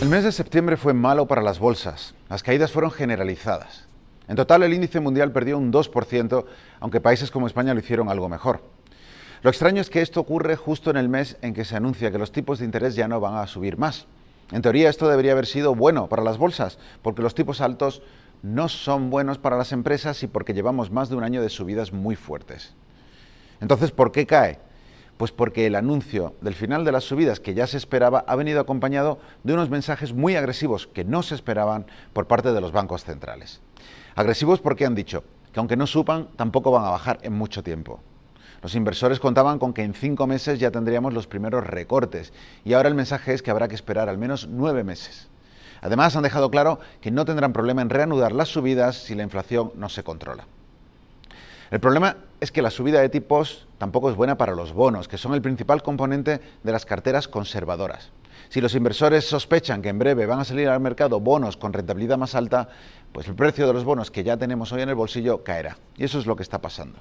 El mes de septiembre fue malo para las bolsas. Las caídas fueron generalizadas. En total, el índice mundial perdió un 2%, aunque países como España lo hicieron algo mejor. Lo extraño es que esto ocurre justo en el mes en que se anuncia que los tipos de interés ya no van a subir más. En teoría, esto debería haber sido bueno para las bolsas, porque los tipos altos no son buenos para las empresas y porque llevamos más de un año de subidas muy fuertes. Entonces, ¿por qué cae? Pues porque el anuncio del final de las subidas que ya se esperaba ha venido acompañado de unos mensajes muy agresivos que no se esperaban por parte de los bancos centrales. Agresivos porque han dicho que aunque no supan, tampoco van a bajar en mucho tiempo. Los inversores contaban con que en cinco meses ya tendríamos los primeros recortes y ahora el mensaje es que habrá que esperar al menos nueve meses. Además, han dejado claro que no tendrán problema en reanudar las subidas si la inflación no se controla. El problema es que la subida de tipos tampoco es buena para los bonos, que son el principal componente de las carteras conservadoras. Si los inversores sospechan que en breve van a salir al mercado bonos con rentabilidad más alta, pues el precio de los bonos que ya tenemos hoy en el bolsillo caerá. Y eso es lo que está pasando.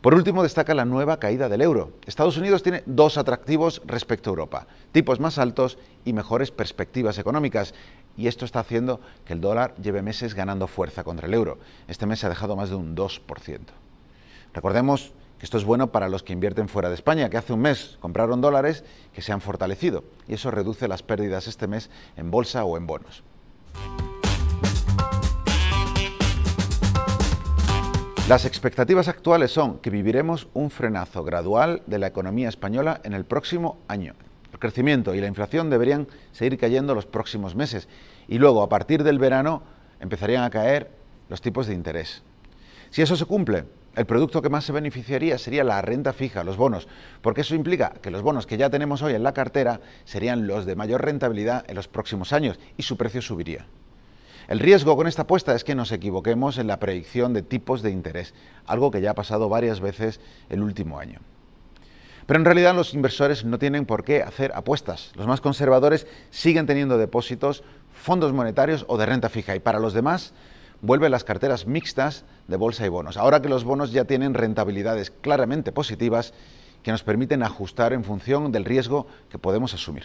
Por último, destaca la nueva caída del euro. Estados Unidos tiene dos atractivos respecto a Europa, tipos más altos y mejores perspectivas económicas y esto está haciendo que el dólar lleve meses ganando fuerza contra el euro. Este mes se ha dejado más de un 2%. Recordemos que esto es bueno para los que invierten fuera de España, que hace un mes compraron dólares que se han fortalecido y eso reduce las pérdidas este mes en bolsa o en bonos. Las expectativas actuales son que viviremos un frenazo gradual de la economía española en el próximo año, el crecimiento y la inflación deberían seguir cayendo los próximos meses y luego, a partir del verano, empezarían a caer los tipos de interés. Si eso se cumple, el producto que más se beneficiaría sería la renta fija, los bonos, porque eso implica que los bonos que ya tenemos hoy en la cartera serían los de mayor rentabilidad en los próximos años y su precio subiría. El riesgo con esta apuesta es que nos equivoquemos en la predicción de tipos de interés, algo que ya ha pasado varias veces el último año. Pero en realidad los inversores no tienen por qué hacer apuestas. Los más conservadores siguen teniendo depósitos, fondos monetarios o de renta fija. Y para los demás, vuelven las carteras mixtas de bolsa y bonos. Ahora que los bonos ya tienen rentabilidades claramente positivas que nos permiten ajustar en función del riesgo que podemos asumir.